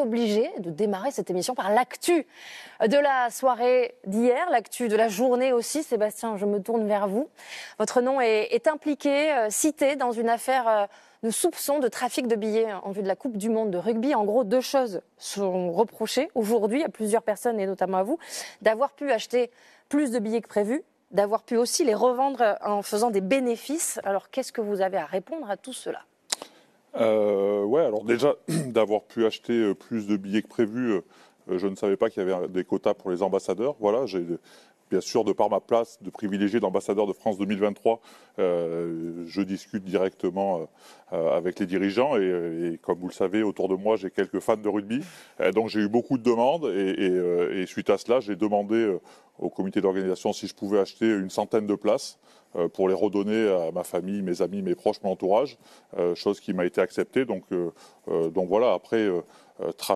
obligé de démarrer cette émission par l'actu de la soirée d'hier, l'actu de la journée aussi. Sébastien, je me tourne vers vous. Votre nom est, impliqué, euh, cité dans une affaire euh, de soupçon de trafic de billets en vue de la Coupe du Monde de rugby. En gros, deux choses sont reprochées aujourd'hui à plusieurs personnes et notamment à vous, d'avoir pu acheter plus de billets que prévu, d'avoir pu aussi les revendre en faisant des bénéfices. Alors qu'est-ce que vous avez à répondre à tout cela euh, ouais, alors déjà, d'avoir pu acheter euh, plus de billets que prévu, euh, je ne savais pas qu'il y avait des quotas pour les ambassadeurs. Voilà, j'ai Bien sûr, de par ma place de privilégié d'ambassadeur de France 2023, euh, je discute directement euh, euh, avec les dirigeants et, comme vous le savez, autour de moi, j'ai quelques fans de rugby. donc j'ai eu beaucoup de demandes et, suite à cela, j'ai demandé au comité d'organisation si je pouvais acheter une centaine de places pour les redonner à ma famille, mes amis, mes proches, mon entourage, chose qui m'a été acceptée. Donc, donc voilà, après